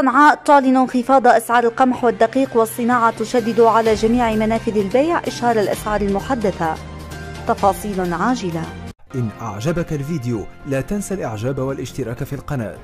صنعاء تعلن انخفاض أسعار القمح والدقيق والصناعة تشدد على جميع منافذ البيع إشهار الأسعار المحدثة تفاصيل عاجلة إن أعجبك الفيديو لا تنسى الإعجاب والاشتراك في القناة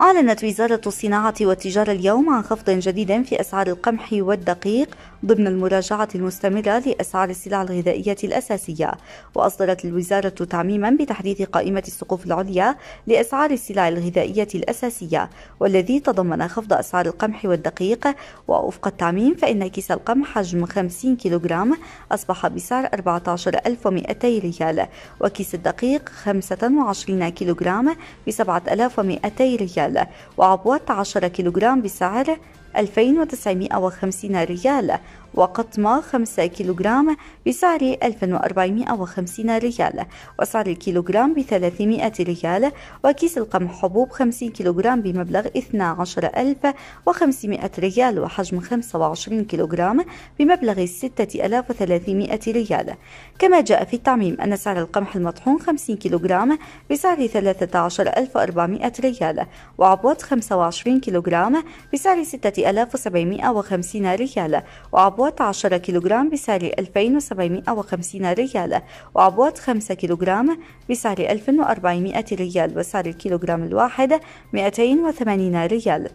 أعلنت وزارة الصناعة والتجارة اليوم عن خفض جديد في أسعار القمح والدقيق ضمن المراجعة المستمرة لأسعار السلع الغذائية الأساسية، وأصدرت الوزارة تعميما بتحديث قائمة السقوف العليا لأسعار السلع الغذائية الأساسية، والذي تضمن خفض أسعار القمح والدقيق، ووفق التعميم فإن كيس القمح حجم 50 كيلوغرام أصبح بسعر 14200 ريال، وكيس الدقيق 25 كيلوغرام ب 7200 ريال. الريال وعبوات 10 كيلوغرام بسعر 2950 ريال وقطمة 5 كيلوغرام بسعر 1450 ريال وسعر الكيلوغرام ب 300 ريال وكيس القمح حبوب 50 كيلوغرام بمبلغ 12500 ريال وحجم 25 كيلوغرام بمبلغ 6300 ريال كما جاء في التعميم أن سعر القمح المطحون 50 كيلوغرام بسعر 13400 ريال وعبوة 25 كيلوغرام بسعر 6 3750 ريال وعبوات 10 كيلوغرام بسعر 2750 ريال وعبوات 5 كيلوغرام بسعر 1400 ريال وسعر الكيلوغرام الواحد 280 ريال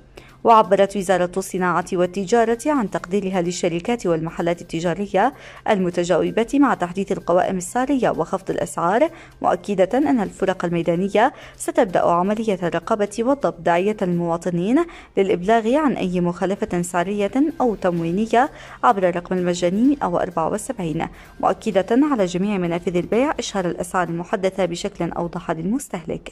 وعبرت وزارة الصناعة والتجارة عن تقديرها للشركات والمحلات التجارية المتجاوبة مع تحديث القوائم السعرية وخفض الأسعار مؤكدة أن الفرق الميدانية ستبدأ عملية الرقابة والضبط داعية المواطنين للإبلاغ عن أي مخالفة سعرية أو تموينية عبر الرقم المجاني أو 74 مؤكدة على جميع منافذ البيع إشهار الأسعار المحدثة بشكل أوضح للمستهلك